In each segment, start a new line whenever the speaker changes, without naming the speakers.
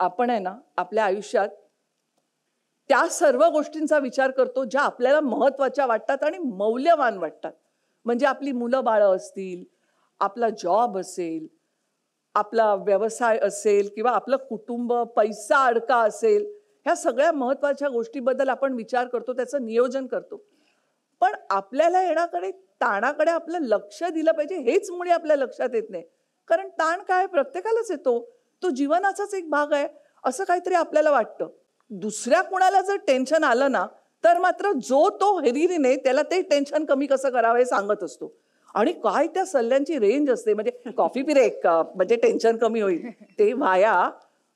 आपण आहे ना आपल्या आयुष्यात त्या सर्व गोष्टींचा विचार करतो ज्या आपल्याला महत्वाच्या वाटतात आणि मौल्यवान वाटतात म्हणजे आपली मुलं बाळं असतील आपला जॉब असेल आपला व्यवसाय असेल किंवा आपलं कुटुंब पैसा अडका असेल ह्या सगळ्या महत्वाच्या गोष्टीबद्दल आपण विचार करतो त्याचं नियोजन करतो पण आपल्याला येण्याकडे ताणाकडे आपलं लक्ष दिलं पाहिजे हेच मुळे आपल्या लक्षात येत नाही कारण ताण काय प्रत्येकालाच येतो तो जीवनाचाच एक भाग आहे असं काहीतरी आपल्याला वाटतं दुसऱ्या कोणाला जर टेन्शन आलं ना तर मात्र जो तो हरीरीने त्याला ते टेन्शन कमी कसं करावं हे सांगत असतो आणि काय त्या सल्ल्यांची रेंज असते म्हणजे कॉफी पिरे म्हणजे टेन्शन कमी होईल ते वाया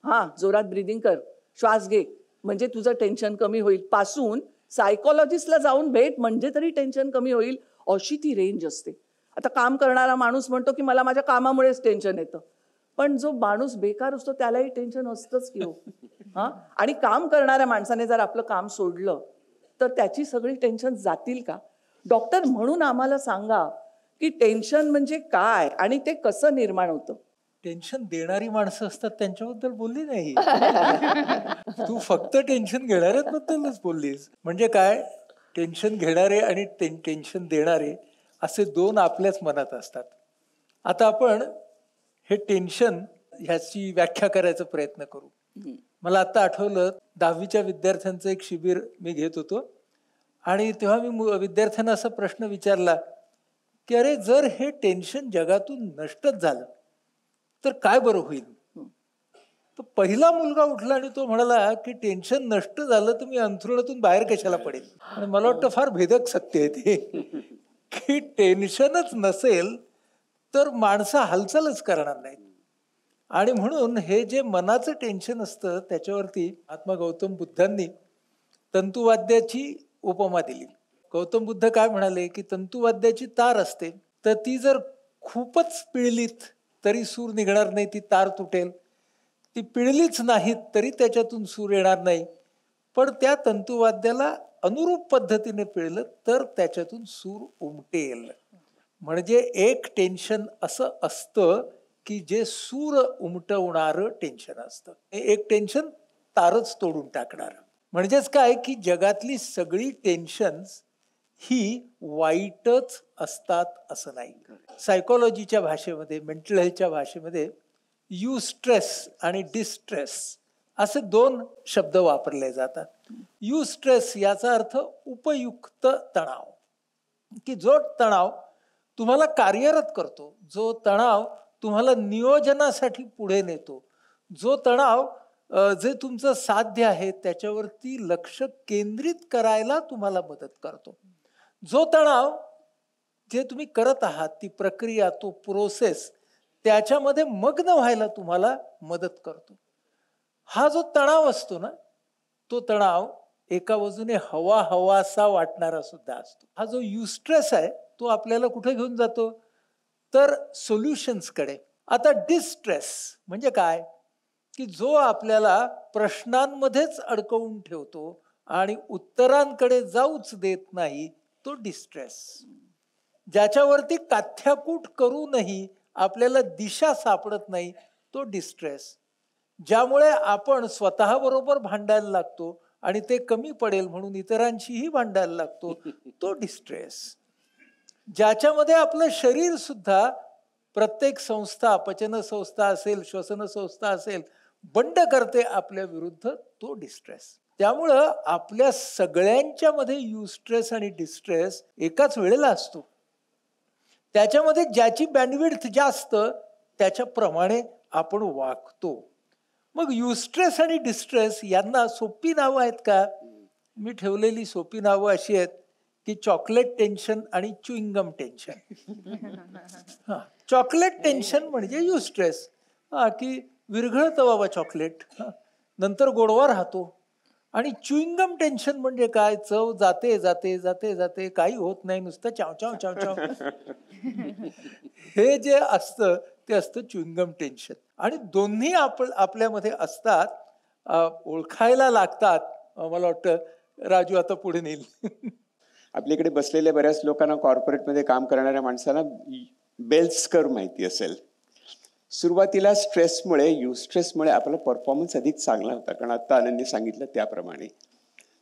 हा जोरात ब्रिदिंग कर श्वास घे म्हणजे तुझं टेन्शन कमी होईल पासून सायकोलॉजिस्टला जाऊन भेट म्हणजे तरी टेन्शन कमी होईल अशी ती रेंज असते आता काम करणारा माणूस म्हणतो की मला माझ्या कामामुळेच टेन्शन येतं पण जो माणूस बेकार असतो त्यालाही टेन्शन असतंच की हो हा आणि काम करणाऱ्या माणसाने जर आपलं काम सोडलं तर त्याची सगळी टेन्शन जातील का डॉक्टर म्हणून आम्हाला सांगा की टेन्शन म्हणजे काय आणि ते कसं निर्माण होतं टेन्शन देणारी माणसं असतात त्यांच्याबद्दल बोलली नाही
तू फक्त टेन्शन घेणाऱ्याबद्दलच बोललीस म्हणजे काय टेन्शन घेणारे आणि टेन्शन देणारे असे दोन आपल्याच मनात असतात आता आपण हे टेन्शन ह्याची व्याख्या करायचा प्रयत्न करू मला आता आठवलं दहावीच्या विद्यार्थ्यांचं एक शिबिर मी घेत होतो आणि तेव्हा मी विद्यार्थ्यांना असा प्रश्न विचारला की अरे जर हे टेन्शन जगातून नष्टच झालं तर काय बरं होईल तर पहिला मुलगा उठला आणि तो म्हणाला की टेन्शन नष्ट झालं तर मी अंथरुणातून बाहेर कशाला पडेल आणि मला वाटतं फार भेदक सत्य आहे ते की टेन्शनच नसेल तर माणसं हालचालच करणार नाही आणि म्हणून हे जे मनाचं टेन्शन असतं त्याच्यावरती आत्मा गौतम बुद्धांनी तंतुवाद्याची उपमा दिली गौतम बुद्ध काय म्हणाले की तंतुवाद्याची तार असते तर ती जर खूपच पिळलीत तरी सूर निघणार नाही ती तार तुटेल ती पिळलीच नाहीत तरी त्याच्यातून सूर येणार नाही पण त्या तंतुवाद्याला अनुरूप पद्धतीने पिळलं तर त्याच्यातून सूर उमटेल म्हणजे एक टेन्शन असं असतं की जे सूर उमटवणारं टेन्शन असतं एक टेन्शन तारच तोडून टाकणार म्हणजेच काय की जगातली सगळी टेन्शन्स ही वाईटच असतात असं नाही सायकोलॉजीच्या भाषेमध्ये मेंटल हेल्थच्या भाषेमध्ये यू स्ट्रेस आणि डिस्ट्रेस असे दोन शब्द वापरले जातात यू स्ट्रेस याचा अर्थ उपयुक्त तणाव की जो तणाव तुम्हाला कार्यरत करतो जो तणाव तुम्हाला नियोजनासाठी पुढे नेतो जो तणाव जे तुमचं साध्य आहे त्याच्यावरती लक्ष केंद्रित करायला तुम्हाला मदत करतो जो तणाव जे तुम्ही करत आहात ती प्रक्रिया तो प्रोसेस त्याच्यामध्ये मग्न व्हायला तुम्हाला मदत करतो हा जो तणाव असतो ना तो तणाव एका बाजूने हवा हवासा वाटणारा सुद्धा असतो हा जो युस्ट्रेस आहे तो आपल्याला कुठे घेऊन जातो तर सोल्युशन्सकडे आता डिस्ट्रेस म्हणजे काय की जो आपल्याला प्रश्नांमध्येच अडकवून ठेवतो आणि उत्तरांकडे जाऊच देत नाही तो डिस्ट्रेस ज्याच्यावरती काथ्याकूट करूनही आपल्याला दिशा सापडत नाही तो डिस्ट्रेस ज्यामुळे आपण स्वतःबरोबर भांडायला लागतो आणि ते कमी पडेल म्हणून इतरांशीही भांडायला लागतो तो डिस्ट्रेस ज्याच्यामध्ये आपलं शरीर सुद्धा प्रत्येक संस्था पचन संस्था असेल श्वसन संस्था असेल बंड करते आपल्या विरुद्ध तो डिस्ट्रेस त्यामुळं आपल्या सगळ्यांच्या मध्ये युस्ट्रेस आणि डिस्ट्रेस एकाच वेळेला असतो त्याच्यामध्ये ज्याची बँडविड्थ जास्त त्याच्याप्रमाणे आपण वागतो मग युस्ट्रेस आणि डिस्ट्रेस यांना सोपी नावं आहेत का मी ठेवलेली सोपी नावं अशी आहेत की चॉकलेट टेन्शन आणि चुईंगम टेन्शन हां चॉकलेट टेन्शन म्हणजे यू स्ट्रेस हा की विरघळतं बाबा चॉकलेट नंतर गोडवा राहतो आणि चुईंगम टेन्शन म्हणजे काय चव जाते जाते जाते जाते काही होत नाही नुसतं चाव चाव चाव चाव हे जे असतं ते असतं चुईंगम टेन्शन आणि दोन्ही आप आपल्यामध्ये असतात ओळखायला लागतात मला वाटतं राजू आता पुढे नेईल
आपल्याकडे बसलेल्या बऱ्याच लोकांना कॉर्पोरेटमध्ये काम करणाऱ्या माणसांना कर माहिती असेल सुरुवातीला स्ट्रेसमुळे यू स्ट्रेसमुळे आपला परफॉर्मन्स अधिक चांगला होता कारण आत्ता आनंदी सांगितलं त्याप्रमाणे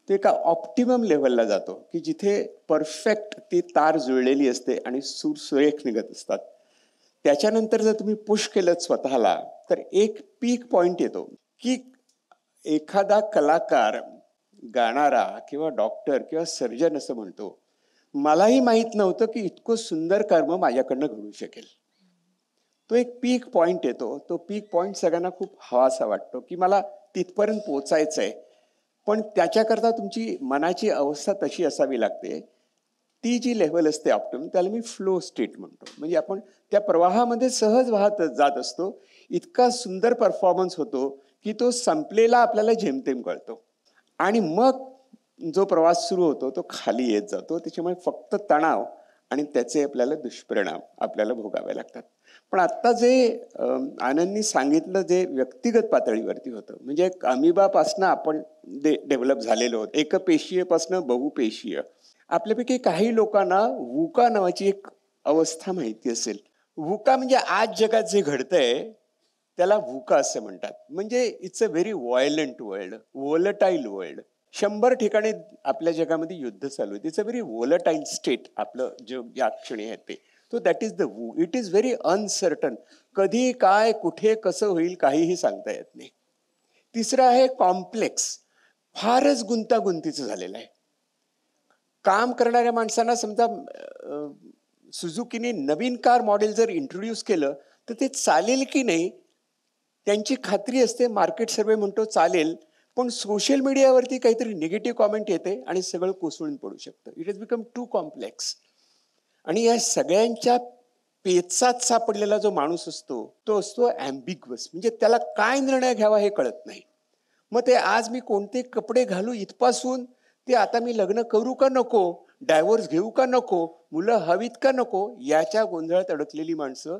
तो एका ऑप्टिमम लेवलला जातो की जिथे परफेक्ट ती तार जुळलेली असते आणि सुरसुरेख सुरेख निघत असतात त्याच्यानंतर जर तुम्ही पुश केलं स्वतःला तर एक पीक पॉइंट येतो की एखादा कलाकार गाणारा किंवा डॉक्टर किंवा सर्जन असं म्हणतो मलाही माहीत नव्हतं की इतकं सुंदर कर्म माझ्याकडनं घडू शकेल तो एक पीक पॉईंट येतो तो पीक पॉईंट सगळ्यांना खूप हवासा वाटतो की मला तिथपर्यंत पोचायचं आहे पण त्याच्याकरता तुमची मनाची अवस्था तशी असावी लागते ती जी लेवल असते ऑप्टम त्याला मी फ्लो स्टेट म्हणतो म्हणजे आपण त्या प्रवाहामध्ये सहज वाहत जात असतो इतका सुंदर परफॉर्मन्स होतो की तो संपलेला आपल्याला झेमतेम कळतो आणि मग जो प्रवास सुरू होतो तो खाली येत जातो त्याच्यामुळे फक्त तणाव आणि त्याचे आपल्याला दुष्परिणाम आपल्याला भोगावे लागतात पण आत्ता जे आनंदनी सांगितलं जे व्यक्तिगत पातळीवरती होतं म्हणजे अमिबापासनं आपण डे डेव्हलप झालेलो होतो एकपेशीयपासनं बहुपेशीय आपल्यापैकी काही लोकांना वुका नावाची एक अवस्था माहिती असेल वुका म्हणजे आज जगात जे घडतंय त्याला भूका असे म्हणतात म्हणजे it's a very violent world volatile world शंभर ठिकाणी आपल्या जगामध्ये युद्ध चालू आहे it's a very volatile state आपलं जे या क्षणी आहे ते तो दॅट इज द वू इट इज व्हेरी अनसर्टन कधी काय कुठे कसं होईल काहीही सांगता येत नाही तिसरं आहे कॉम्प्लेक्स फारच गुंतागुंतीचं झालेलं आहे काम करणाऱ्या माणसांना समजा सुझुकीने नवीन कार मॉडेल जर इंट्रोड्यूस केलं तर ते चालेल की नाही त्यांची खात्री असते मार्केट सर्वे म्हणतो चालेल पण सोशल मीडियावरती काहीतरी निगेटिव्ह कॉमेंट येते आणि सगळं कोसळून पडू शकतं it is become too complex आणि या सगळ्यांच्या पेचात सापडलेला जो माणूस असतो तो असतो अँबिग्वस म्हणजे त्याला काय निर्णय घ्यावा हे कळत नाही मग ते आज मी कोणते कपडे घालू इथपासून ते आता मी लग्न करू का नको डायव्होर्स घेऊ का नको मुलं हवीत का नको याच्या गोंधळात अडकलेली माणसं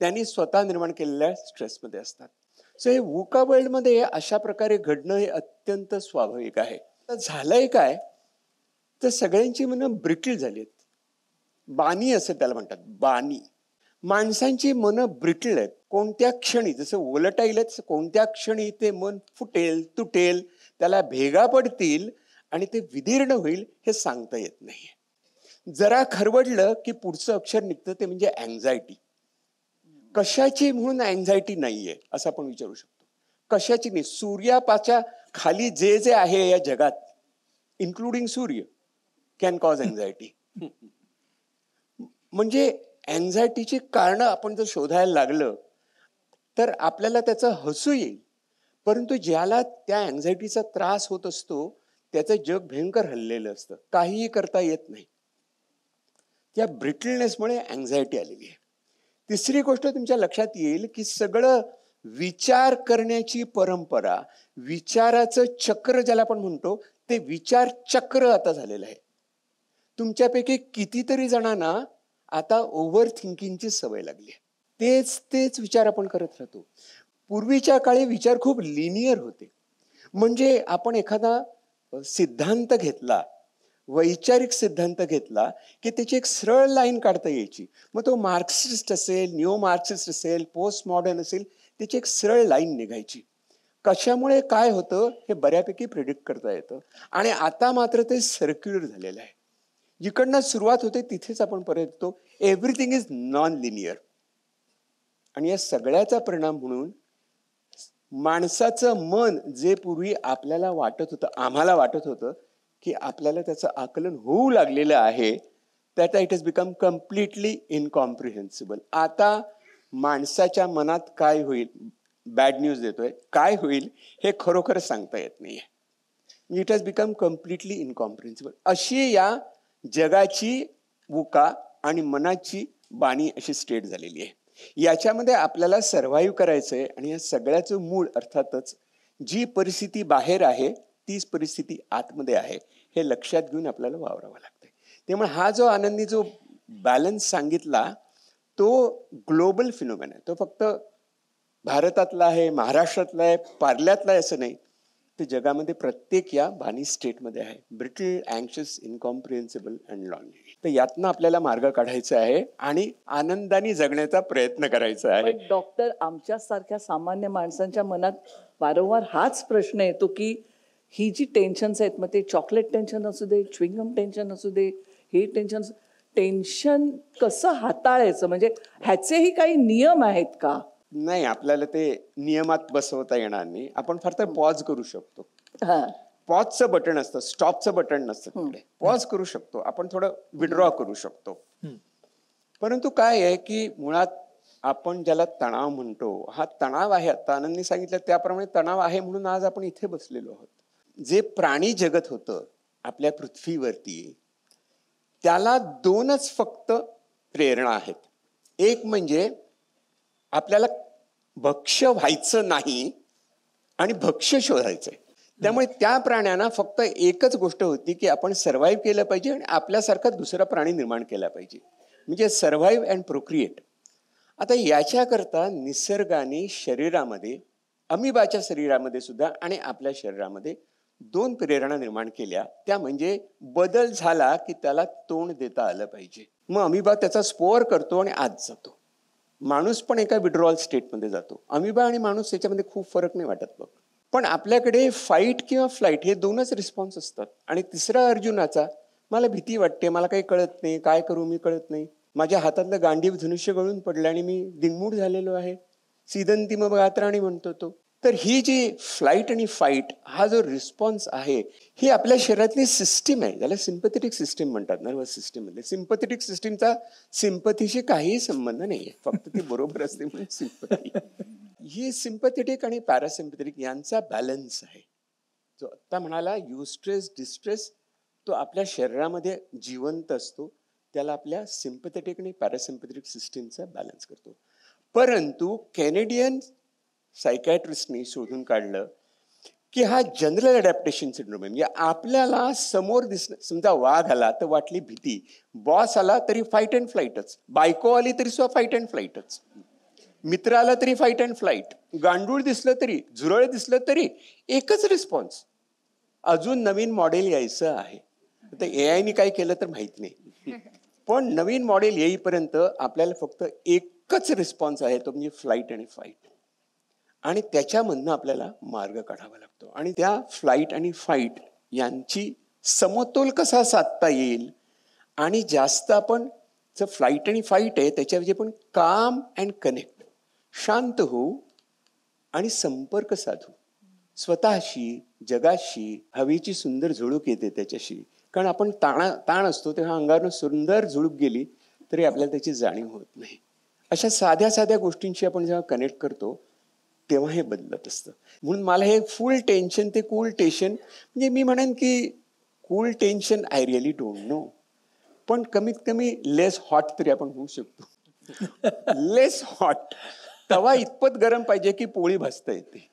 त्यांनी स्वतः निर्माण केलेल्या स्ट्रेसमध्ये असतात सो हे वुका मध्ये अशा प्रकारे घडणं हे अत्यंत स्वाभाविक आहे झालंय काय तर सगळ्यांची मनं ब्रिटल झाली आहेत बानी असं त्याला म्हणतात बानी माणसांची मनं ब्रिटल आहेत कोणत्या क्षणी जसं ओलटाईल कोणत्या क्षणी ते मन फुटेल तुटेल त्याला भेगा पडतील आणि ते विदीर्ण होईल हे सांगता येत नाही जरा खरवडलं की पुढचं अक्षर निघतं ते म्हणजे अँझायटी कशाची म्हणून अँझायटी नाहीये असं आपण विचारू शकतो कशाची नाही सूर्यापाच्या खाली जे जे आहे या जगात इन्क्लुडिंग सूर्य कॅन कॉज अँझायटी म्हणजे अँझायटीची कारण आपण जर शोधायला लागलं तर आपल्याला त्याचं हसू येईल परंतु ज्याला त्या अँझायटीचा त्रास होत असतो त्याचं जग भयंकर हल्लेलं असतं काहीही करता येत नाही त्या ब्रिटलनेसमुळे अँझायटी आलेली आहे तिसरी गोष्ट तुमच्या लक्षात येईल की सगळं विचार करण्याची परंपरा विचाराचं चक्र ज्याला आपण म्हणतो ते विचार चक्र आता झालेलं आहे तुमच्यापैकी कितीतरी जणांना आता ओव्हर थिंकिंगची सवय लागली आहे तेच तेच विचार आपण करत राहतो पूर्वीच्या काळी विचार खूप लिनियर होते म्हणजे आपण एखादा सिद्धांत घेतला वैचारिक सिद्धांत घेतला की त्याची एक सरळ लाईन काढता यायची मग तो मार्क्सिस्ट असेल न्यू मार्क्सिस्ट असेल पोस्ट मॉडर्न असेल त्याची एक सरळ लाईन निघायची कशामुळे काय होतं हे बऱ्यापैकी प्रिडिक्ट करता येतं आणि आता मात्र ते सर्क्युलर झालेलं आहे जिकडनं सुरुवात होते तिथेच आपण परत येतो एव्हरीथिंग इज नॉन लिनियर आणि या सगळ्याचा परिणाम म्हणून माणसाचं मन जे पूर्वी आपल्याला वाटत होतं आम्हाला वाटत होतं की आपल्याला त्याचं आकलन होऊ लागलेलं आहे that it has become completely incomprehensible आता माणसाच्या मनात काय होईल बॅड न्यूज देतोय काय होईल हे खरोखर सांगता येत नाही आहे it has become completely incomprehensible अशी या जगाची उका आणि मनाची बाणी अशी स्टेट झालेली आहे याच्यामध्ये आपल्याला सर्व्हाइव्ह करायचं आहे आणि या सगळ्याचं मूळ अर्थातच जी परिस्थिती बाहेर आहे तीच परिस्थिती आतमध्ये आहे हे लक्षात घेऊन आपल्याला वावरावं लागतंय त्यामुळे हा जो आनंदी जो बॅलन्स सांगितला तो ग्लोबल फिनोमेन आहे तो फक्त भारतातला आहे महाराष्ट्रातला आहे पार्ल्यातला आहे असं नाही तर जगामध्ये प्रत्येक या बानी स्टेटमध्ये आहे ब्रिटल अँशियस इनकॉम्प्रिहेन्सिबल अँड लॉन्ग तर यातनं आपल्याला मार्ग काढायचा आहे आणि आनंदाने जगण्याचा प्रयत्न करायचा आहे
डॉक्टर आमच्यासारख्या सामान्य माणसांच्या मनात वारंवार हाच प्रश्न येतो की ही जी टेन्शन्स आहेत मग ते चॉकलेट टेन्शन असू दे च्विंगम टेन्शन असू दे हे टेन्शन टेन्शन कसं हाताळायचं म्हणजे ह्याचेही काही नियम आहेत का
नाही आपल्याला ते नियमात बसवता येणार नाही आपण फक्त पॉज करू शकतो पॉजचं बटन असतं स्टॉपचं बटन नसतं पॉज करू शकतो आपण थोडं विड्रॉ करू शकतो परंतु काय आहे की मुळात आपण ज्याला तणाव म्हणतो हा तणाव आहे आता आनंदने सांगितलं त्याप्रमाणे तणाव आहे म्हणून आज आपण इथे बसलेलो आहोत जे प्राणी जगत होतं आपल्या पृथ्वीवरती त्याला दोनच फक्त प्रेरणा आहेत एक म्हणजे आपल्याला भक्ष व्हायचं नाही आणि भक्ष्य शोधायचं त्यामुळे त्या प्राण्यांना फक्त एकच गोष्ट होती की आपण सर्व्हाइव्ह केलं पाहिजे आणि आपल्यासारखा दुसरा प्राणी निर्माण केला पाहिजे म्हणजे सर्व्हाइव्ह अँड प्रोक्रिएट आता याच्याकरता निसर्गाने शरीरामध्ये अमिबाच्या शरीरामध्ये सुद्धा आणि आपल्या शरीरामध्ये दोन प्रेरणा निर्माण केल्या त्या म्हणजे बदल झाला की त्याला तोंड देता आलं पाहिजे मग अमिबा त्याचा स्पोअर करतो आणि आत जातो माणूस पण एका विड्रॉल स्टेटमध्ये जातो अमिबा आणि माणूस त्याच्यामध्ये खूप फरक नाही वाटत बघ पण आपल्याकडे फाईट किंवा फ्लाईट हे दोनच रिस्पॉन्स असतात आणि तिसरा अर्जुनाचा मला भीती वाटते मला काही कळत नाही काय करू मी कळत नाही माझ्या हातातलं गांडीव धनुष्य गळून पडले आणि मी दिंगमूड झालेलो आहे मग आत्राणी म्हणतो तो तर ही जी फ्लाईट आणि फाईट हा जो रिस्पॉन्स आहे ही आपल्या शरीरातली सिस्टीम आहे ज्याला सिम्पथेटिक सिस्टीम म्हणतात नर्वस सिस्टीम मध्ये सिम्पथेटिक सिस्टीमचा सिम्पथीशी काहीही संबंध नाही आहे फक्त ती बरोबर असते म्हणून सिम्पथी ही सिम्पथेटिक आणि पॅरासिम्पथेटिक यांचा बॅलन्स आहे जो आत्ता म्हणाला युस्ट्रेस डिस्ट्रेस तो आपल्या शरीरामध्ये जिवंत असतो त्याला आपल्या सिम्पथेटिक आणि पॅरासिम्पथेटिक सिस्टीमचा बॅलन्स करतो परंतु कॅनेडियन सायकॅट्रिस्टनी शोधून काढलं की हा जनरल अडॅप्टेशन सिंड्रोम आहे म्हणजे आपल्याला समोर दिसणं समजा वाघ आला तर वाटली भीती बॉस आला तरी फाईट अँड फ्लाईटच बायको आली तरी सुद्धा फाईट अँड फ्लाईटच मित्र आला तरी फाईट अँड फ्लाईट गांडूळ दिसलं तरी झुरळ दिसलं तरी एकच रिस्पॉन्स अजून नवीन मॉडेल यायचं आहे तर ए आयने काय केलं तर माहीत नाही पण नवीन मॉडेल येईपर्यंत आपल्याला फक्त एकच रिस्पॉन्स आहे तो म्हणजे फ्लाईट आणि फाईट आणि त्याच्यामधनं आपल्याला मार्ग काढावा लागतो आणि त्या फ्लाईट आणि फाईट यांची समतोल कसा साधता येईल आणि जास्त आपण जर फ्लाईट आणि फाईट आहे त्याच्याऐवजी पण काम अँड कनेक्ट शांत होऊ आणि संपर्क साधू स्वतःशी जगाशी हवेची सुंदर झुळूक येते त्याच्याशी कारण आपण ताणा ताण असतो तेव्हा अंगावरनं सुंदर झुळूक गेली तरी आपल्याला त्याची जाणीव होत नाही अशा साध्या साध्या गोष्टींशी आपण जेव्हा कनेक्ट करतो तेव्हा हे बदलत असतं म्हणून मला हे फुल टेन्शन ते कूल टेन्शन म्हणजे मी म्हणेन की cool tension I really don't know पण कमीत कमी लेस हॉट तरी आपण होऊ शकतो लेस हॉट तवा इतपत गरम पाहिजे की पोळी भासता येते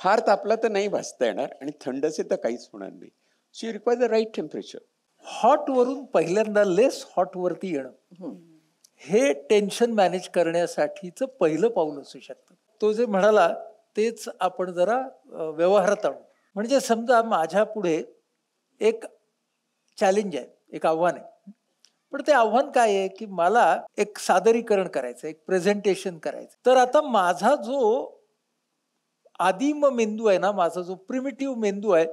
फार तापला तर नाही भाजता येणार आणि थंड तर काहीच होणार नाही so you require the right temperature hot
वरून पहिल्यांदा लेस हॉट वरती येणं हे टेन्शन मॅनेज करण्यासाठीचं पहिलं पाऊल असू शकतं तो जे म्हणाला तेच आपण जरा व्यवहारात आणू म्हणजे समजा माझ्या पुढे एक चॅलेंज आहे एक आव्हान आहे पण ते आव्हान काय आहे की मला एक सादरीकरण करायचं एक प्रेझेंटेशन करायचं तर आता माझा जो आदिम मेंदू आहे ना माझा जो प्रिमिटिव्ह मेंदू आहे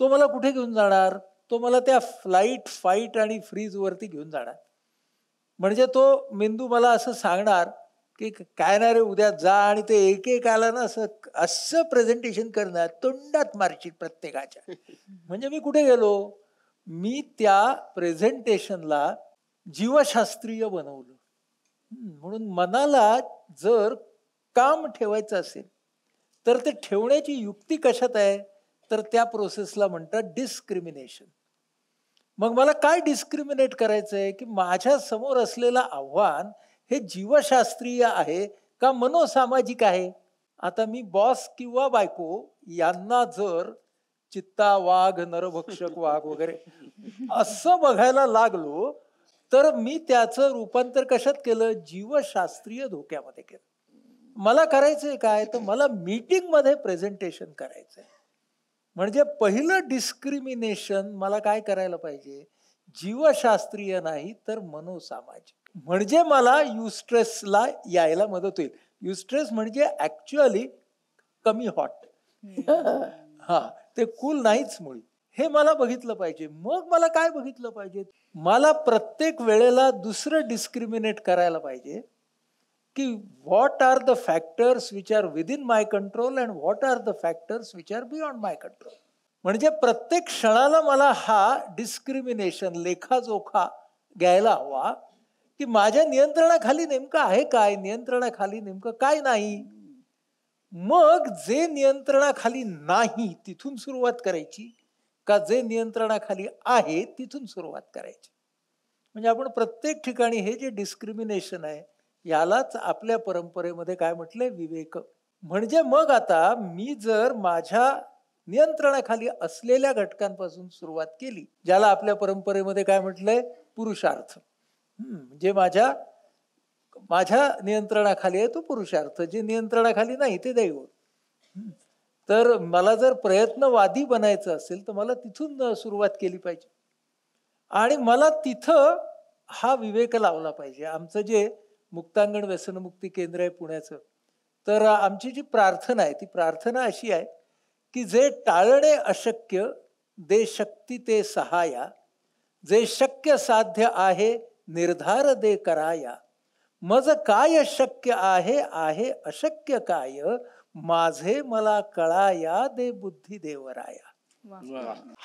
तो मला कुठे घेऊन जाणार तो मला त्या फ्लाईट फाईट आणि फ्रीजवरती घेऊन जाणार म्हणजे तो मेंदू मला असं सांगणार की काय ना रे उद्या जा आणि ते एकेकाला ना असं असं प्रेझेंटेशन करणार तोंडात मारची प्रत्येकाच्या म्हणजे मी कुठे गेलो मी त्या प्रेझेंटेशनला जीवशास्त्रीय बनवलं म्हणून मनाला जर काम ठेवायचं असेल तर ते ठेवण्याची युक्ती कशात आहे तर त्या प्रोसेसला म्हणतात डिस्क्रिमिनेशन मग मला काय डिस्क्रिमिनेट करायचं आहे की माझ्या समोर असलेलं आव्हान हे जीवशास्त्रीय आहे का मनोसामाजिक आहे आता मी बॉस किंवा बायको यांना जर चित्ता वाघ नरभक्षक वाघ वगैरे असं बघायला लागलो तर मी त्याचं रूपांतर कशात केलं जीवशास्त्रीय धोक्यामध्ये केलं मला करायचंय काय तर मला मीटिंग मध्ये प्रेझेंटेशन करायचंय म्हणजे पहिलं डिस्क्रिमिनेशन मला काय करायला पाहिजे जीवशास्त्रीय नाही तर मनोसामाजिक म्हणजे मला युस्ट्रेसला यायला मदत होईल युस्ट्रेस म्हणजे ऍक्च्युअली कमी हॉट हा ते कूल नाहीच मुळी हे मला बघितलं पाहिजे मग मला काय बघितलं पाहिजे मला प्रत्येक वेळेला दुसरं डिस्क्रिमिनेट करायला पाहिजे की what are the factors which are within my control and what are the factors which are beyond my control म्हणजे प्रत्येक क्षणाला मला हा डिस्क्रिमिनेशन लेखाजोखा घ्यायला हवा की माझ्या नियंत्रणाखाली नेमकं आहे काय नियंत्रणाखाली नेमकं काय नाही मग जे नियंत्रणाखाली नाही तिथून सुरुवात करायची का जे नियंत्रणाखाली आहे तिथून सुरुवात करायची म्हणजे आपण प्रत्येक ठिकाणी हे जे डिस्क्रिमिनेशन आहे यालाच आपल्या परंपरेमध्ये काय म्हटलंय विवेक म्हणजे मग आता मी जर माझ्या नियंत्रणाखाली असलेल्या घटकांपासून सुरुवात केली ज्याला आपल्या परंपरेमध्ये काय म्हटलंय पुरुषार्थ जे म्हणजे माझ्या माझ्या नियंत्रणाखाली आहे तो पुरुषार्थ जे नियंत्रणाखाली नाही ते दैव तर मला जर प्रयत्नवादी बनायचं असेल तर मला तिथून सुरुवात केली पाहिजे आणि मला तिथं हा विवेक लावला पाहिजे आमचं जे मुक्तांगण व्यसनमुक्ती केंद्र आहे पुण्याचं तर आमची जी प्रार्थना आहे ती प्रार्थना अशी आहे की जे टाळणे अशक्य दे शक्ती ते सहाया जे शक्य साध्य आहे निर्धार दे कराया मज काय शक्य आहे आहे अशक्य काय माझे मला कळाया दे बुद्धी देवराया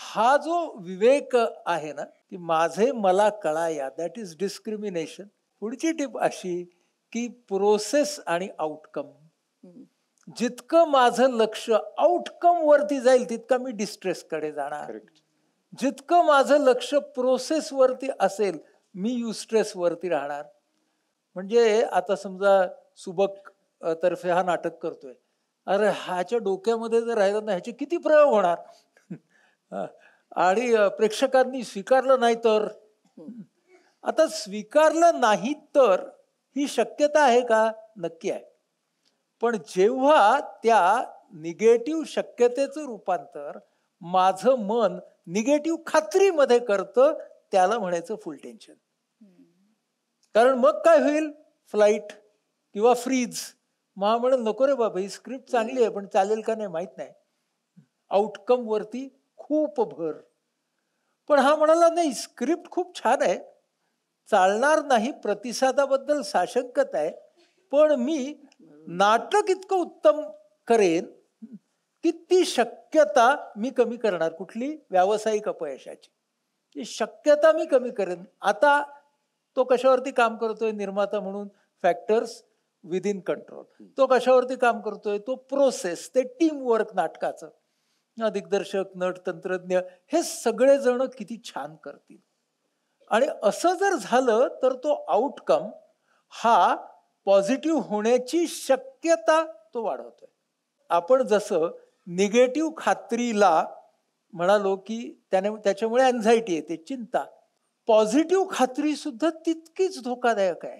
हा जो विवेक आहे ना की माझे मला कळाया दॅट इज डिस्क्रिमिनेशन पुढची टीप अशी की प्रोसेस आणि आउटकम जितकं माझं लक्ष आउटकम वरती जाईल तितकं मी डिस्ट्रेस कडे जाणार जितकं माझं लक्ष प्रोसेस वरती असेल मी युस्ट्रेसवरती राहणार म्हणजे आता समजा सुबक तर्फे हा नाटक करतोय अरे ह्याच्या डोक्यामध्ये जर राहिलं ना ह्याचे किती प्रयोग होणार आणि प्रेक्षकांनी स्वीकारलं नाही तर आता स्वीकारलं नाही तर ही शक्यता आहे का नक्की आहे पण जेव्हा त्या निगेटिव्ह शक्यतेचं रूपांतर माझं मन निगेटिव्ह खात्रीमध्ये करतं त्याला म्हणायचं फुल टेन्शन कारण मग काय होईल फ्लाईट किंवा फ्रीज मा म्हणून नको रे बाबा ही स्क्रिप्ट चांगली आहे पण चालेल का नाही माहित नाही आउटकम वरती खूप भर पण हा म्हणाला नाही स्क्रिप्ट खूप छान आहे चालणार नाही प्रतिसादाबद्दल साशंकत आहे पण मी नाटक इतकं उत्तम करेन की ती शक्यता मी कमी करणार कुठली व्यावसायिक अपयशाची शक्यता मी कमी करेन आता तो कशावरती काम करतोय निर्माता म्हणून फॅक्टर्स विद इन कंट्रोल तो कशावरती काम करतोय तो प्रोसेस ते टीम वर्क नाटकाचं दिग्दर्शक नट तंत्रज्ञ हे सगळेजण किती छान करतील आणि असं जर झालं तर तो आउटकम हा पॉझिटिव्ह होण्याची शक्यता तो वाढवतोय आपण जसं निगेटिव्ह खात्रीला म्हणालो की त्याने त्याच्यामुळे अँझायटी येते चिंता पॉझिटिव्ह खात्री सुद्धा तितकीच धोकादायक आहे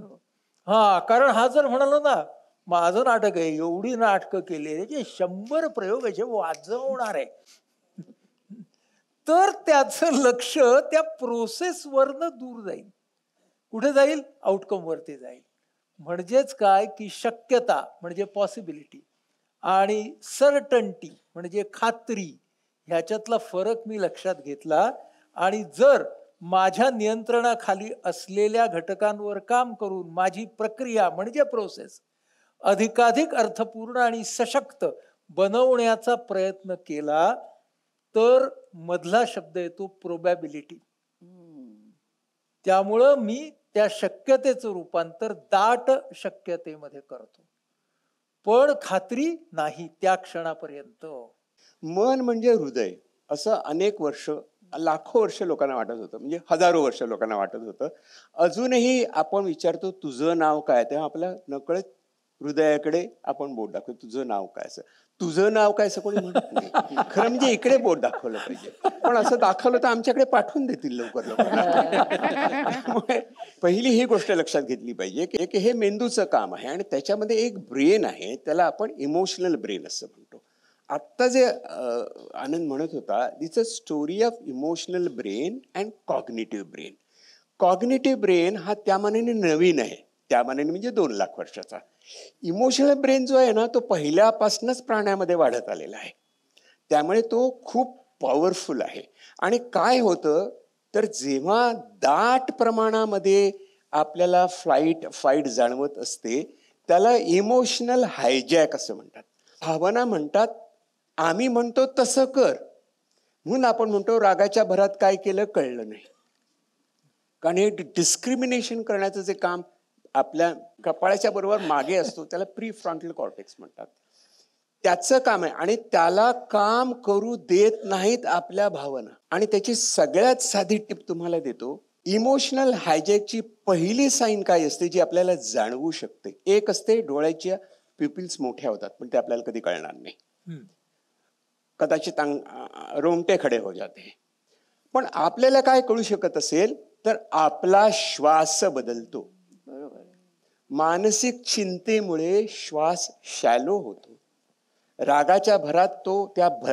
हो. हा कारण हा जर म्हणालो ना माझं नाटक आहे एवढी नाटकं केली त्याचे शंभर प्रयोग याचे वाजवणार आहे तर त्याचं लक्ष त्या प्रोसेसवरनं दूर जाईल कुठे जाईल आउटकम वरती जाईल म्हणजेच काय की शक्यता म्हणजे पॉसिबिलिटी आणि सर्टन्टी म्हणजे खात्री ह्याच्यातला फरक मी लक्षात घेतला आणि जर माझ्या नियंत्रणाखाली असलेल्या घटकांवर काम करून माझी प्रक्रिया म्हणजे प्रोसेस अधिकाधिक अर्थपूर्ण आणि सशक्त बनवण्याचा प्रयत्न केला तर मधला शब्द येतो प्रोबॅबिलिटी त्यामुळं मी त्या शक्यतेचं रूपांतर दाट शक्यतेमध्ये करतो पण खात्री नाही त्या क्षणापर्यंत
मन म्हणजे हृदय असं अनेक वर्ष लाखो वर्ष लोकांना वाटत होतं म्हणजे हजारो वर्ष लोकांना वाटत होतं अजूनही आपण विचारतो तुझं नाव काय तेव्हा आपल्या नकळत हृदयाकडे आपण बोट दाखवतो तुझं नाव काय असं तुझं नाव काय असं म्हणत नाही खरं म्हणजे इकडे बोट दाखवलं पाहिजे पण असं दाखवलं तर आमच्याकडे पाठवून देतील लवकर लवकर पहिली ही गोष्ट लक्षात घेतली पाहिजे की हे मेंदूचं काम आहे आणि त्याच्यामध्ये एक ब्रेन आहे त्याला आपण इमोशनल ब्रेन असं म्हणतो आत्ता जे आनंद म्हणत होता this a story of emotional brain and cognitive brain cognitive brain हा त्या मानाने नवीन आहे त्या मानाने म्हणजे दोन लाख वर्षाचा इमोशनल ब्रेन जो आहे ना तो पहिल्यापासूनच प्राण्यामध्ये वाढत आलेला आहे त्यामुळे तो खूप पॉवरफुल आहे आणि काय होतं तर जेव्हा दाट प्रमाणामध्ये आपल्याला फ्लाईट फाईट जाणवत असते त्याला इमोशनल हायजॅक असं म्हणतात भावना म्हणतात आम्ही म्हणतो तसं कर म्हणून आपण म्हणतो रागाच्या भरात काय केलं कळलं नाही कारण हे डिस्क्रिमिनेशन करण्याचं जे काम आपल्या कपाळाच्या बरोबर मागे असतो त्याला प्री फ्रंटल कॉर्टेक्स म्हणतात त्याचं काम आहे आणि त्याला काम करू देत नाहीत आपल्या भावना आणि त्याची सगळ्यात साधी टिप तुम्हाला देतो इमोशनल हायजेकची पहिली साईन काय असते जी आपल्याला जाणवू शकते एक असते डोळ्याच्या पिपिल्स मोठ्या होतात पण ते आपल्याला कधी कळणार नाही कदाचित रोमटे खडे हो जाते पण आपल्याला काय कळू शकत असेल तर आपला श्वास बदलतो मानसिक चिंतेमुळे श्वास शॅलो होतो रागाच्या भरात तो त्या भ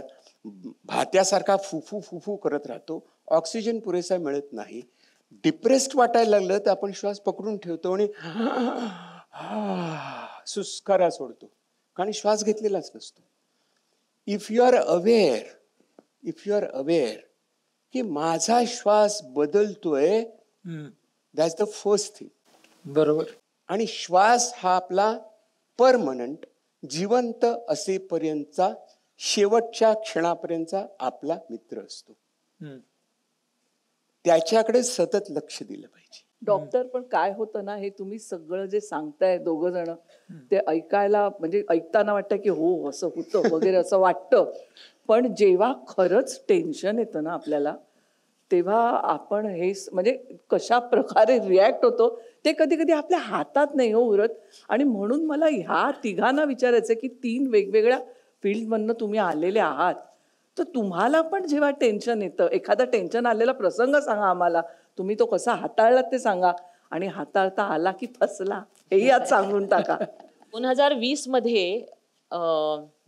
भात्यासारखा फुफू फुफू करत राहतो ऑक्सिजन पुरेसा मिळत नाही डिप्रेस्ड वाटायला लागलं तर आपण श्वास पकडून ठेवतो आणि सुस्कारा सोडतो कारण श्वास घेतलेलाच नसतो if you are aware if you are aware की माझा श्वास बदलतोय दॅट्स द फर्स्ट थिंग बरोबर आणि श्वास हा आपला परमनंट जिवंत असेपर्यंतचा शेवटच्या क्षणापर्यंतचा आपला मित्र असतो त्याच्याकडे सतत लक्ष दिलं पाहिजे
डॉक्टर पण काय होतं ना हे तुम्ही सगळं जे सांगताय दोघ जण ते ऐकायला म्हणजे ऐकताना वाटतं की हो असं होतं वगैरे असं वाटतं पण जेव्हा खरंच टेन्शन येतं ना आपल्याला तेव्हा आपण हे म्हणजे कशा प्रकारे रिॲक्ट होतो ते कधी कधी आपल्या हातात नाही हो उरत आणि म्हणून मला ह्या तिघांना विचारायचं की तीन वेगवेगळ्या फील्डमधनं तुम्ही आलेले आहात तर तुम्हाला पण जेव्हा टेन्शन येतं एखादा टेन्शन आलेला प्रसंग सांगा आम्हाला तुम्ही तो कसा हाताळला ते सांगा आणि हाताळता आला की फसला हेही आज सांगून टाका दोन
हजार वीस मध्ये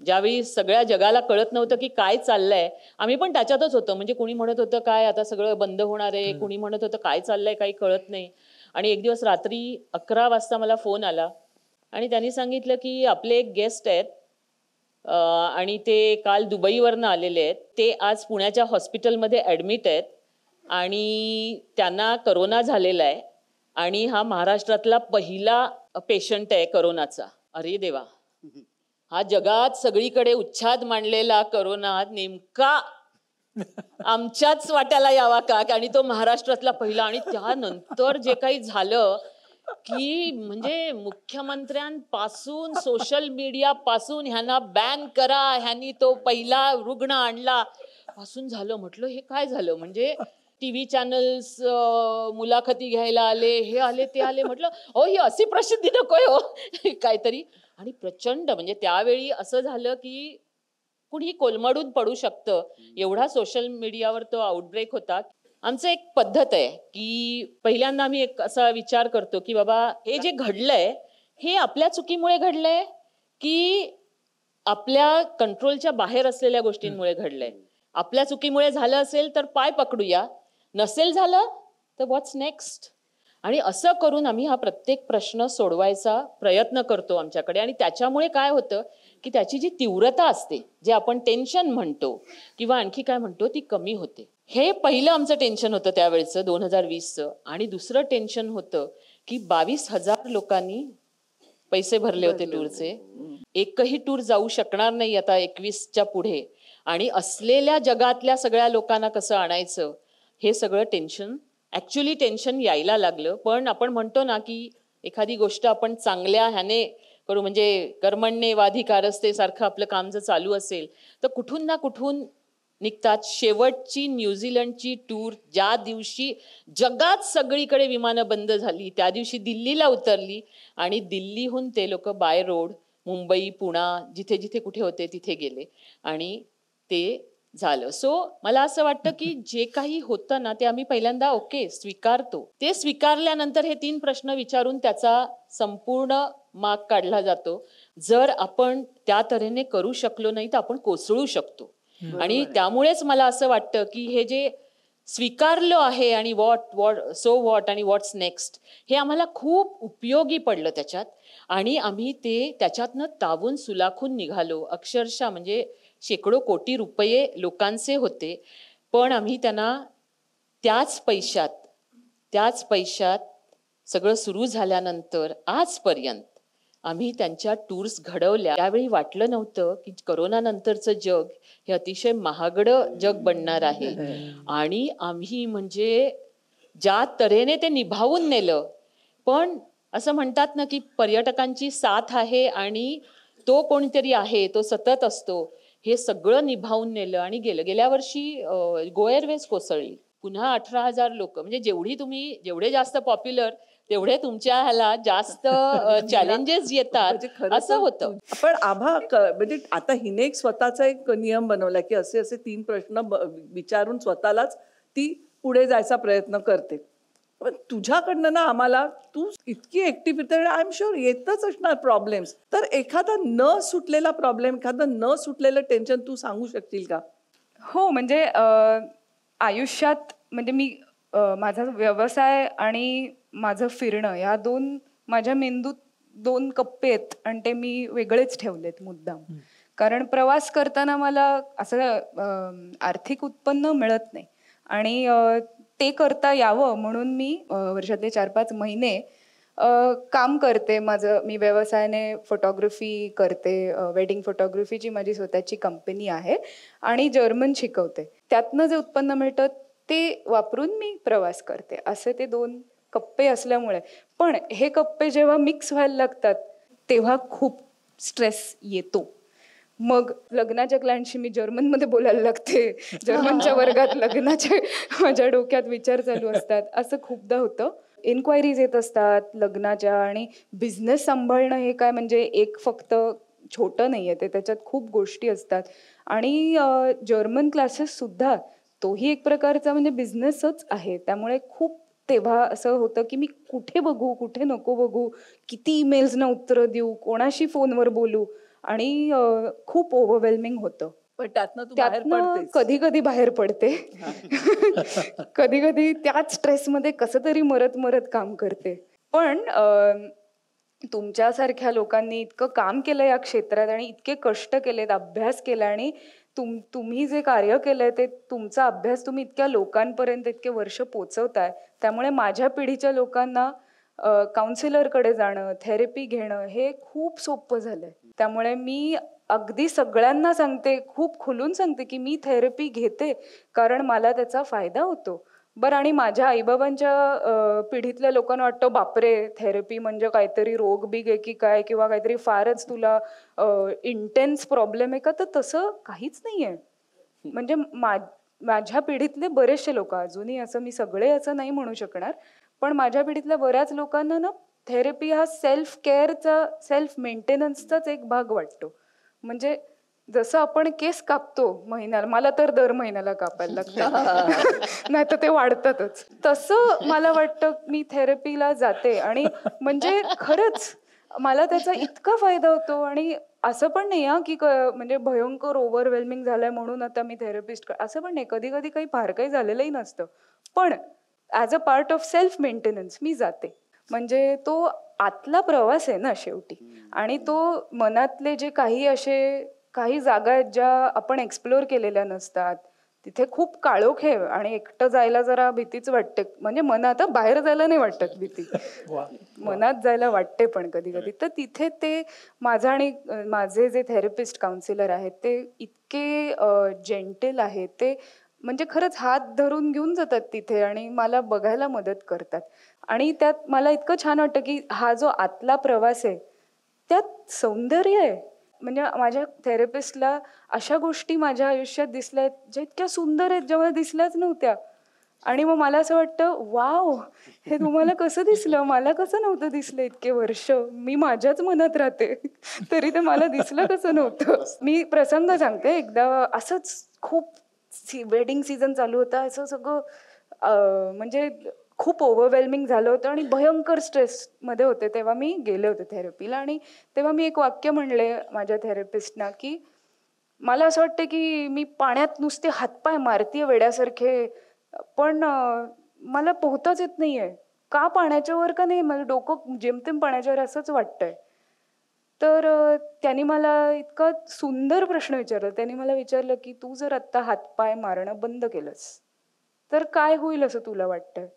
ज्यावेळी सगळ्या जगाला कळत नव्हतं की काय चाललंय आम्ही पण त्याच्यातच होतो म्हणजे कुणी म्हणत होतं काय आता सगळं बंद होणार आहे कुणी म्हणत होतं काय चाललंय काही कळत नाही आणि एक दिवस रात्री अकरा वाजता मला फोन आला आणि त्यांनी सांगितलं की आपले एक गेस्ट आहेत आणि ते काल दुबईवरनं आलेले आहेत ते आज पुण्याच्या हॉस्पिटलमध्ये ॲडमिट आहेत आणि त्यांना करोना झालेला आहे आणि हा महाराष्ट्रातला पहिला पेशंट आहे करोनाचा अरे देवा हा जगात सगळीकडे उच्छाद मांडलेला करोना नेमका आमच्याच वाट्याला यावा का आणि तो महाराष्ट्रातला पहिला आणि त्यानंतर जे काही झालं की म्हणजे मुख्यमंत्र्यांपासून सोशल मीडिया पासून ह्यांना बॅन करा ह्यांनी तो पहिला रुग्ण आणला पासून झालं म्हटलं हे काय झालं म्हणजे टीव्ही चॅनल्स मुलाखती घ्यायला आले हे आले ते आले म्हटलं हो ही अशी प्रसिद्धी नकोय हो काहीतरी आणि प्रचंड म्हणजे त्यावेळी असं झालं की कुणी कोलमडून पडू शकतं एवढा सोशल मीडियावर तो आउटब्रेक होता आमचं एक पद्धत आहे की पहिल्यांदा आम्ही एक असा विचार करतो की बाबा हे जे घडलंय हे आपल्या चुकीमुळे घडलंय की आपल्या कंट्रोलच्या बाहेर असलेल्या गोष्टींमुळे घडलंय आपल्या चुकीमुळे झालं असेल तर पाय पकडूया नसेल झालं तर व्हॉट्स नेक्स्ट आणि असं करून आम्ही हा प्रत्येक प्रश्न सोडवायचा प्रयत्न करतो आमच्याकडे आणि त्याच्यामुळे काय होतं की त्याची जी तीव्रता असते जे आपण टेन्शन म्हणतो किंवा आणखी काय म्हणतो ती कमी होते हे पहिलं आमचं टेन्शन होतं त्यावेळेचं दोन हजार वीसचं आणि दुसरं टेन्शन होतं की बावीस हजार लोकांनी पैसे भरले होते टूरचे एकही टूर जाऊ शकणार नाही आता एकवीसच्या पुढे आणि असलेल्या जगातल्या सगळ्या लोकांना कसं आणायचं हे सगळं टेन्शन ॲक्च्युली टेन्शन यायला लागलं पण आपण म्हणतो ना की एखादी गोष्ट आपण चांगल्या ह्याने करू म्हणजे कर्मण्ये वाधिकारस्ते सारखं आपलं काम जर चालू असेल तर कुठून ना कुठून निघतात शेवटची न्यूझीलंडची टूर ज्या दिवशी जगात सगळीकडे विमानं बंद झाली त्या दिवशी दिल्लीला उतरली आणि दिल्लीहून ते लोक बाय रोड मुंबई पुणा जिथे जिथे कुठे होते तिथे गेले आणि ते झालं सो मला असं वाटतं की जे काही होतं ना ते आम्ही पहिल्यांदा ओके स्वीकारतो ते स्वीकारल्यानंतर हे तीन प्रश्न विचारून त्याचा संपूर्ण माग काढला जातो जर आपण त्या तऱ्हेने करू शकलो नाही तर आपण कोसळू शकतो आणि त्यामुळेच मला असं वाटतं की हे जे स्वीकारलो आहे आणि व्हॉट वॉट सो व्हॉट आणि व्हॉट्स नेक्स्ट हे आम्हाला खूप उपयोगी पडलं त्याच्यात आणि आम्ही ते त्याच्यातनं तावून सुलाखून निघालो अक्षरशः म्हणजे शेकडो कोटी रुपये लोकांचे होते पण आम्ही त्यांना त्याच पैशात त्याच पैशात सगळं सुरू झाल्यानंतर आजपर्यंत आम्ही त्यांच्या टूर्स घडवल्या त्यावेळी वाटलं नव्हतं की करोना नंतरच जग हे अतिशय महागड जग बनणार आहे आणि आम्ही म्हणजे ज्या तऱ्हेने ते निभावून नेलं पण असं म्हणतात ना की पर्यटकांची साथ आहे आणि तो कोणीतरी आहे तो सतत असतो हे सगळं निभावून नेलं आणि गेलं गेल्या वर्षी गोएरवेज कोसळली पुन्हा अठरा हजार लोक म्हणजे जेवढी तुम्ही जेवढे जास्त पॉप्युलर तेवढे तुमच्या ह्याला जास्त चॅलेंजेस म्हणजे येतात म्हणजे असं होतं
पण आभा म्हणजे आता हिने एक स्वतःचा एक नियम बनवला की असे असे तीन प्रश्न विचारून स्वतःलाच ती पुढे जायचा प्रयत्न करते पण तुझ्याकडनं ना आम्हाला तू इतकी ऍक्टिव्ह फिरते आय एम शुअर येतच असणार प्रॉब्लेम्स तर एखादा न सुटलेला प्रॉब्लेम एखादा न सुटलेलं टेन्शन
तू सांगू शकशील का हो म्हणजे आयुष्यात म्हणजे मी माझा व्यवसाय आणि माझं फिरणं या दोन माझ्या मेंदूत दोन कप्पे आहेत आणि ते मी वेगळेच ठेवलेत मुद्दाम कारण प्रवास करताना मला असं आर्थिक उत्पन्न मिळत नाही आणि ते करता यावं म्हणून मी वर्षातले चार पाच महिने काम करते माझं मी व्यवसायाने फोटोग्राफी करते वेडिंग फोटोग्राफीची माझी स्वतःची कंपनी आहे आणि जर्मन शिकवते त्यातनं जे उत्पन्न मिळतं ते वापरून मी प्रवास करते असे ते दोन कप्पे असल्यामुळे पण हे कप्पे जेव्हा मिक्स व्हायला लागतात तेव्हा खूप स्ट्रेस येतो मग लग्नाच्या क्लायंटशी मी जर्मनमध्ये बोलायला लागते जर्मनच्या वर्गात लग्नाचे माझ्या डोक्यात विचार चालू असतात असं खूपदा होतं इन्क्वायरीज येत असतात लग्नाच्या आणि बिझनेस सांभाळणं हे काय म्हणजे एक फक्त छोटं नाही आहे ते त्याच्यात खूप गोष्टी असतात आणि जर्मन क्लासेस सुद्धा तोही एक प्रकारचा म्हणजे बिझनेसच आहे त्यामुळे खूप तेव्हा असं होतं की मी कुठे बघू कुठे नको बघू किती ईमेल्सना उत्तरं देऊ कोणाशी फोनवर बोलू आणि खूप ओव्हरवेल्मिंग होतं त्यातनं कधी कधी बाहेर पडते कधी कधी त्याच स्ट्रेसमध्ये कस तरी मरत मरत काम करते पण तुमच्या सारख्या लोकांनी इतकं काम केलं या क्षेत्रात आणि इतके कष्ट केलेत अभ्यास केला आणि तुम तुम्ही जे कार्य केलंय ते तुमचा अभ्यास तुम्ही इतक्या लोकांपर्यंत इतके वर्ष पोचवताय त्यामुळे माझ्या पिढीच्या लोकांना काउन्सिलरकडे जाणं थेरपी घेणं हे खूप सोपं झालंय त्यामुळे मी अगदी सगळ्यांना सांगते खूप खुलून सांगते की मी थेरपी घेते कारण मला त्याचा फायदा होतो बरं आणि माझ्या आईबाबांच्या पिढीतल्या लोकांना वाटतं बापरे थेरपी म्हणजे काहीतरी रोग बिग आहे की काय किंवा काहीतरी फारच तुला इंटेन्स प्रॉब्लेम आहे का तर तसं काहीच नाही आहे म्हणजे मा माझ्या पिढीतले बरेचसे लोक अजूनही असं मी सगळे असं नाही म्हणू शकणार पण माझ्या पिढीतल्या बऱ्याच लोकांना ना थेरपी हा सेल्फ केअरचा सेल्फ मेंटेनन्सचाच एक भाग वाटतो म्हणजे जसं आपण केस कापतो महिन्याला मला तर दर महिन्याला कापायला लागतं नाही तर ते वाढतातच तसं मला वाटतं मी थेरपीला जाते आणि म्हणजे खरंच मला त्याचा इतका फायदा होतो आणि असं पण नाही हां, की म्हणजे भयंकर ओव्हरवेल्मिंग झालंय म्हणून आता मी थेरपिस्ट असं पण नाही. कधी-कधी काही फार काही झालेलंही नसतं. पण as a part of self maintenance मी जाते. म्हणजे तो आतला प्रवास आहे ना शेवटी आणि तो मनातले जे काही असे काही जागा आहेत ज्या आपण एक्सप्लोर केलेल्या नसतात तिथे खूप आहे आणि एकटं जायला जरा भीतीच वाटते म्हणजे मनात बाहेर जायला नाही वाटत भीती मनात जायला वाटते पण कधी कधी तर तिथे ते माझा आणि माझे जे थेरपिस्ट काउन्सिलर आहेत ते इतके जेंटेल आहेत ते म्हणजे खरंच हात धरून घेऊन जातात तिथे आणि मला बघायला मदत करतात आणि त्यात मला इतकं छान वाटतं की हा जो आतला प्रवास आहे त्यात सौंदर्य आहे म्हणजे माझ्या थेरपिस्टला अशा गोष्टी माझ्या आयुष्यात दिसल्या आहेत ज्या इतक्या सुंदर आहेत जेव्हा दिसल्याच नव्हत्या आणि मग मला असं वाटतं वाव हे तुम्हाला कसं दिसलं मला कसं नव्हतं दिसलं इतके वर्ष मी माझ्याच मनात राहते तरी ते मला दिसलं कसं नव्हतं मी प्रसंग सांगते एकदा असंच खूप सी वेडिंग सीझन चालू होता असं सगळं म्हणजे खूप ओव्हरवेल्मिंग झालं होतं आणि भयंकर स्ट्रेसमध्ये होते तेव्हा मी गेले होते थेरपीला आणि तेव्हा मी एक वाक्य म्हणले माझ्या थेरपिस्टना की मला असं वाटतं की मी पाण्यात नुसते हातपाय मारतीय वेड्यासारखे पण मला पोहताच येत नाहीये का पाण्याच्यावर का नाही मला डोकं जेमतेम पाण्याच्यावर असंच असंच वाटतंय तर त्यांनी मला इतका सुंदर प्रश्न विचारला त्यांनी मला विचारलं की तू जर आत्ता हातपाय मारणं बंद केलंस तर काय होईल असं तुला वाटतंय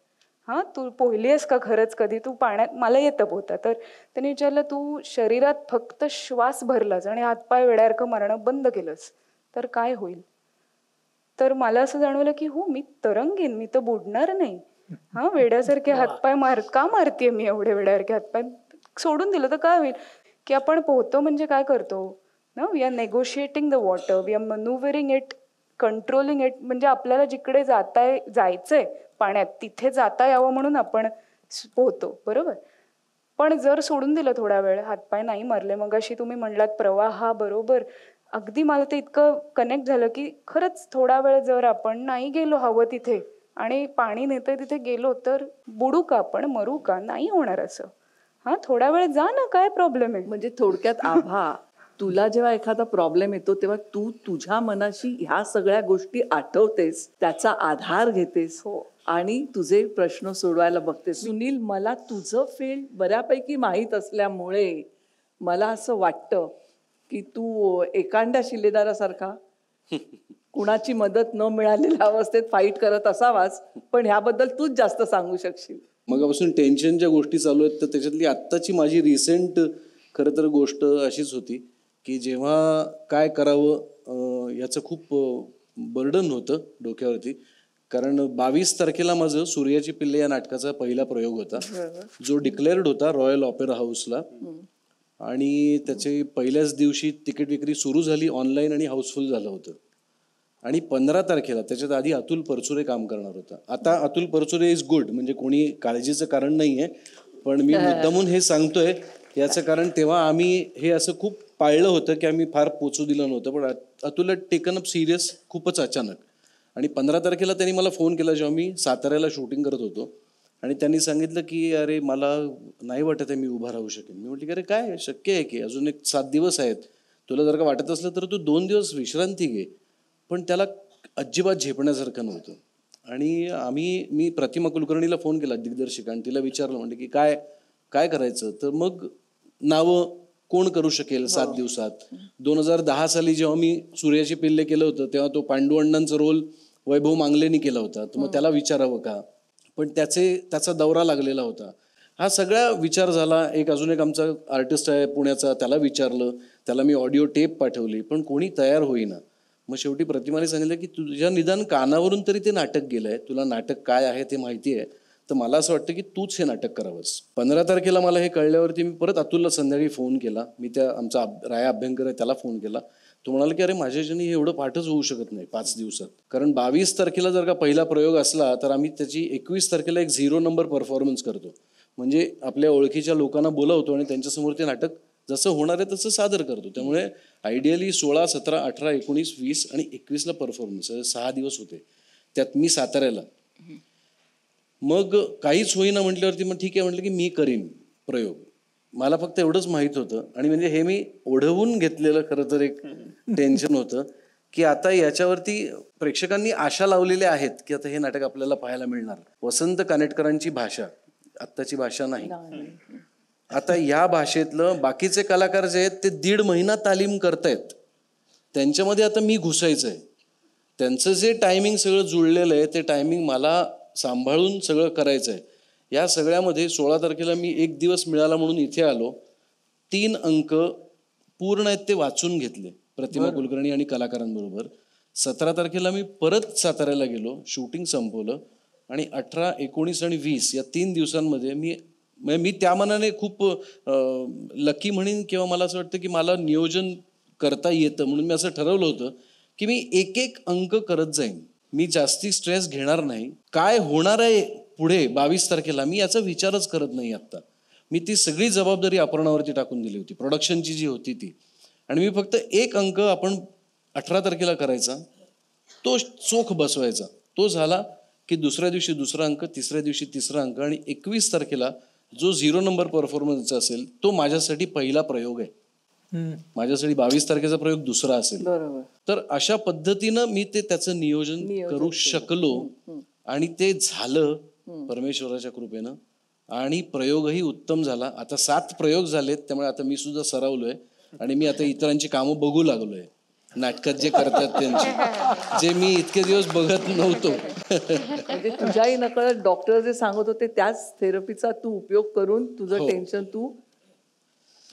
हा तू पोहली आहेस का खरंच कधी तू पाण्यात मला येतं पोहता तर त्याने विचारलं तू शरीरात फक्त श्वास भरलास आणि हातपाय वेड्यासारखं मारणं बंद केलंस तर काय होईल तर मला असं जाणवलं की हो मी तरंगेन मी तर बुडणार नाही हा वेड्यासारखे हातपाय मार का मारतीये मी एवढे वेड्यासारखे हातपाय सोडून दिलं तर काय होईल की आपण पोहतो म्हणजे काय करतो ना we are negotiating the water we are manoeuvring it controlling it म्हणजे आपल्याला जिकडे जाताय जायचंय पाण्यात तिथे जाता यावं म्हणून आपण पोहतो बरोबर पण जर सोडून दिलं थोडा वेळ हातपाय नाही मरले मग अशी तुम्ही म्हणलात बरोबर अगदी मला ते इतकं कनेक्ट झालं की खरंच थोडा वेळ जर आपण नाही गेलो हवं तिथे आणि पाणी नेते तिथे गेलो तर बुडू का आपण मरू का नाही होणार असं हा थोडा वेळ जा ना
काय प्रॉब्लेम आहे म्हणजे थोडक्यात आभा तुला जेव्हा एखादा प्रॉब्लेम येतो तेव्हा तू तुझ्या मनाशी ह्या सगळ्या गोष्टी आठवतेस त्याचा आधार घेतेस हो आणि तुझे प्रश्न सोडवायला बघतेस सुनील मला तुझं फील्ड बऱ्यापैकी माहीत असल्यामुळे मला असं वाटतं की तू एकांड्या शिलेदारासारखा कुणाची मदत न मिळालेल्या अवस्थेत फाईट करत असावास पण ह्याबद्दल तूच जास्त सांगू शकशील
मगापासून टेन्शनच्या ज्या गोष्टी चालू आहेत तर त्याच्यातली आत्ताची माझी रिसेंट खरं तर गोष्ट अशीच होती की जेव्हा काय करावं याचं खूप बर्डन होतं डोक्यावरती कारण बावीस तारखेला माझं सूर्याची पिल्ले या नाटकाचा पहिला प्रयोग होता जो डिक्लेअर्ड होता रॉयल ऑपेरा हाऊसला आणि त्याचे पहिल्याच दिवशी तिकीट विक्री सुरू झाली ऑनलाईन आणि हाऊसफुल झालं होतं आणि पंधरा तारखेला त्याच्यात आधी अतुल परचुरे काम करणार होता आता अतुल परचुरे इज गुड म्हणजे कोणी काळजीचं कारण नाही आहे पण मी मुद्दामून हे सांगतोय याचं कारण तेव्हा आम्ही हे असं खूप पाळलं होतं की आम्ही फार पोचू दिलं नव्हतं पण अतुलला टेकन अप सिरियस खूपच अचानक आणि पंधरा तारखेला त्यांनी मला फोन केला जेव्हा मी साताऱ्याला शूटिंग करत होतो आणि त्यांनी सांगितलं की अरे मला नाही वाटत आहे मी उभा राहू शकेन मी म्हटलं की अरे काय शक्य आहे की अजून एक सात दिवस आहेत तुला जर का वाटत असलं तर तू दोन दिवस विश्रांती घे पण त्याला अजिबात झेपण्यासारखं नव्हतं आणि आम्ही मी प्रतिमा कुलकर्णीला फोन केला दिग्दर्शिका आणि तिला विचारलं म्हणजे की काय काय करायचं तर मग नावं कोण करू शकेल सात हो. दिवसात दोन हजार दहा साली जेव्हा मी सूर्याचे पिल्ले केलं होतं तेव्हा तो पांडू अण्णांचा रोल वैभव मांगलेनी केला होता तर मग हो. त्याला विचारावं का पण त्याचे त्याचा दौरा लागलेला होता हा सगळा विचार झाला एक अजून एक आमचा आर्टिस्ट आहे पुण्याचा त्याला विचारलं त्याला मी ऑडिओ टेप पाठवली पण कोणी तयार होईना मग शेवटी प्रतिमाने सांगितलं की तुझ्या निदान कानावरून तरी ते नाटक गेलंय तुला नाटक काय आहे ते माहिती आहे तर मला असं वाटतं की तूच हे नाटक करावंस पंधरा तारखेला मला हे कळल्यावरती मी परत अतुलला संध्याकाळी फोन केला मी त्या आमचा राया अभ्यंकर आहे त्याला फोन केला तो म्हणाला की अरे माझ्याच्याने हे एवढं पाठच होऊ शकत नाही पाच दिवसात कारण बावीस तारखेला जर का पहिला प्रयोग असला तर आम्ही त्याची एकवीस तारखेला एक झिरो नंबर परफॉर्मन्स करतो म्हणजे आपल्या ओळखीच्या लोकांना बोलावतो आणि त्यांच्यासमोर ते नाटक जसं होणार आहे तसं सादर करतो त्यामुळे आयडियली सोळा सतरा अठरा एकोणीस वीस आणि एकवीसला परफॉर्मन्स सहा दिवस होते त्यात मी साताऱ्याला मग काहीच होईना म्हटल्यावरती मग ठीक आहे म्हटलं की मी करीन प्रयोग मला फक्त एवढंच माहीत होतं आणि म्हणजे हे मी ओढवून घेतलेलं खरं तर एक टेन्शन होतं की आता याच्यावरती प्रेक्षकांनी आशा लावलेल्या आहेत की आता हे नाटक आपल्याला पाहायला मिळणार वसंत कानेटकरांची भाषा आत्ताची भाषा नाही आता या भाषेतलं बाकीचे कलाकार जे आहेत ते दीड महिना तालीम करतायत त्यांच्यामध्ये आता मी घुसायचं आहे त्यांचं जे टायमिंग सगळं जुळलेलं आहे ते टायमिंग मला सांभाळून सगळं करायचं आहे या सगळ्यामध्ये सोळा तारखेला मी एक दिवस मिळाला म्हणून इथे आलो तीन अंक पूर्ण आहेत ते वाचून घेतले प्रतिमा कुलकर्णी आणि कलाकारांबरोबर सतरा तारखेला मी परत साताऱ्याला गेलो शूटिंग संपवलं आणि अठरा एकोणीस आणि वीस या तीन दिवसांमध्ये मी म्हणजे मी त्या मनाने खूप लकी म्हणेन किंवा मला असं वाटतं की मला नियोजन करता येतं म्हणून मी असं ठरवलं होतं की मी एक एक अंक करत जाईन मी जास्ती स्ट्रेस घेणार नाही काय होणार आहे पुढे बावीस तारखेला मी याचा विचारच करत नाही आत्ता मी ती सगळी जबाबदारी अपर्णावरती टाकून दिली होती प्रोडक्शनची जी होती ती आणि मी फक्त एक अंक आपण अठरा तारखेला करायचा तो चोख बसवायचा तो झाला की दुसऱ्या दिवशी दुसरा अंक तिसऱ्या दिवशी तिसरा अंक आणि एकवीस तारखेला जो झिरो नंबर परफॉर्मन्सचा असेल तो माझ्यासाठी पहिला प्रयोग आहे माझ्यासाठी बावीस तारखेचा प्रयोग दुसरा असेल तर अशा पद्धतीनं मी ते त्याचं नियोजन करू शकलो आणि ते झालं परमेश्वराच्या कृपेनं आणि प्रयोगही उत्तम झाला आता सात प्रयोग झालेत त्यामुळे आता मी सुद्धा सरावलोय आणि मी आता इतरांची कामं बघू लागलोय नाटकात जे करतात
त्यांचे
जे मी इतके दिवस बघत नव्हतो
म्हणजे तुझ्याही नकळत डॉक्टर जे सांगत होते त्याच थेरपीचा तू उपयोग करून तुझं टेन्शन हो. तू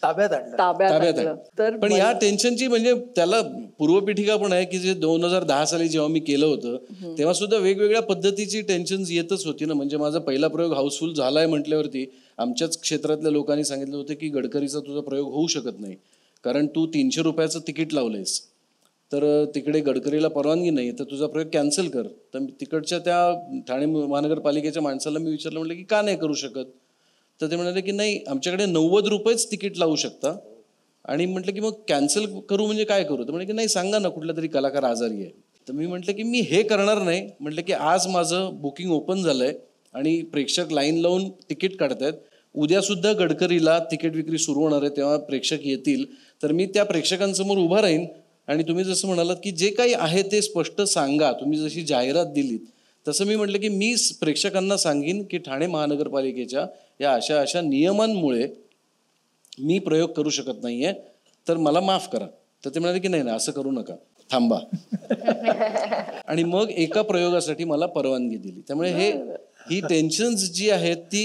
ताब्यात तर पण या टेन्शनची म्हणजे त्याला पूर्वपीठिका पण आहे की जे दोन हजार दहा साली जेव्हा मी केलं होतं तेव्हा सुद्धा वेगवेगळ्या पद्धतीची टेन्शन येतच होती ना म्हणजे माझा पहिला प्रयोग हाऊसफुल झालाय म्हटल्यावरती आमच्याच क्षेत्रातल्या लोकांनी सांगितलं होतं की गडकरीचा तुझा प्रयोग होऊ शकत नाही कारण तू तीनशे रुपयाचं तिकीट लावलंयस तर तिकडे गडकरीला परवानगी नाही तर तुझा प्रयोग कॅन्सल कर तर तिकडच्या त्या ठाणे महानगरपालिकेच्या माणसाला मी विचारलं म्हटलं की का नाही करू शकत तर ते म्हणाले की नाही आमच्याकडे नव्वद रुपयेच तिकीट लावू शकता आणि म्हटलं की मग कॅन्सल करू म्हणजे काय करू तर म्हणजे की नाही सांगा ना कुठला तरी कलाकार आजारी आहे तर मी म्हटलं की मी हे करणार नाही म्हटलं की आज माझं बुकिंग ओपन झालं आहे आणि प्रेक्षक लाईन लावून तिकीट काढत आहेत उद्यासुद्धा गडकरीला तिकीट विक्री सुरू होणार आहे तेव्हा प्रेक्षक येतील तर मी त्या प्रेक्षकांसमोर उभा राहीन आणि तुम्ही जसं म्हणालात की जे काही आहे ते स्पष्ट सांगा तुम्ही जशी जाहिरात दिलीत तसं मी म्हटलं की मी प्रेक्षकांना सांगेन की ठाणे महानगरपालिकेच्या या अशा अशा नियमांमुळे मी प्रयोग करू शकत नाही तर मला माफ करा तर ते म्हणाले की नाही ना असं करू नका थांबा आणि मग एका प्रयोगासाठी मला परवानगी दिली त्यामुळे हे ही टेन्शन जी आहेत ती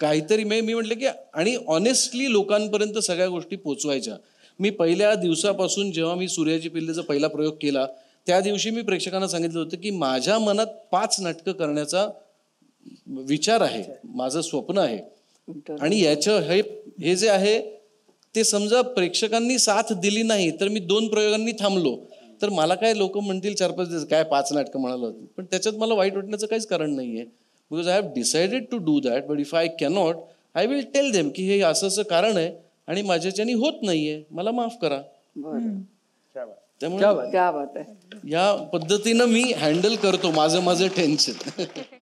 काहीतरी मी मी म्हटलं की आणि ऑनेस्टली लोकांपर्यंत सगळ्या गोष्टी पोचवायच्या मी पहिल्या दिवसापासून जेव्हा मी सूर्याची पिल्लेचा पहिला प्रयोग केला त्या दिवशी मी प्रेक्षकांना सांगितलं होतं की माझ्या मनात पाच नाटकं करण्याचा विचार आहे माझं स्वप्न आहे आणि याचं हे जे आहे ते समजा प्रेक्षकांनी साथ दिली नाही तर मी दोन प्रयोगांनी थांबलो तर मला काय लोक म्हणतील चार पाच दिवस काय पाच नाटकं म्हणाल होती पण त्याच्यात मला वाईट वाटण्याचं काहीच कारण नाही आहे because I have decided to do that but if I cannot I will tell them की हे असं असं कारण आहे आणि माझ्याच्यानी होत नाही मला माफ करा त्यामुळे या पद्धतीनं मी हँडल करतो माझं माझं टेन्शन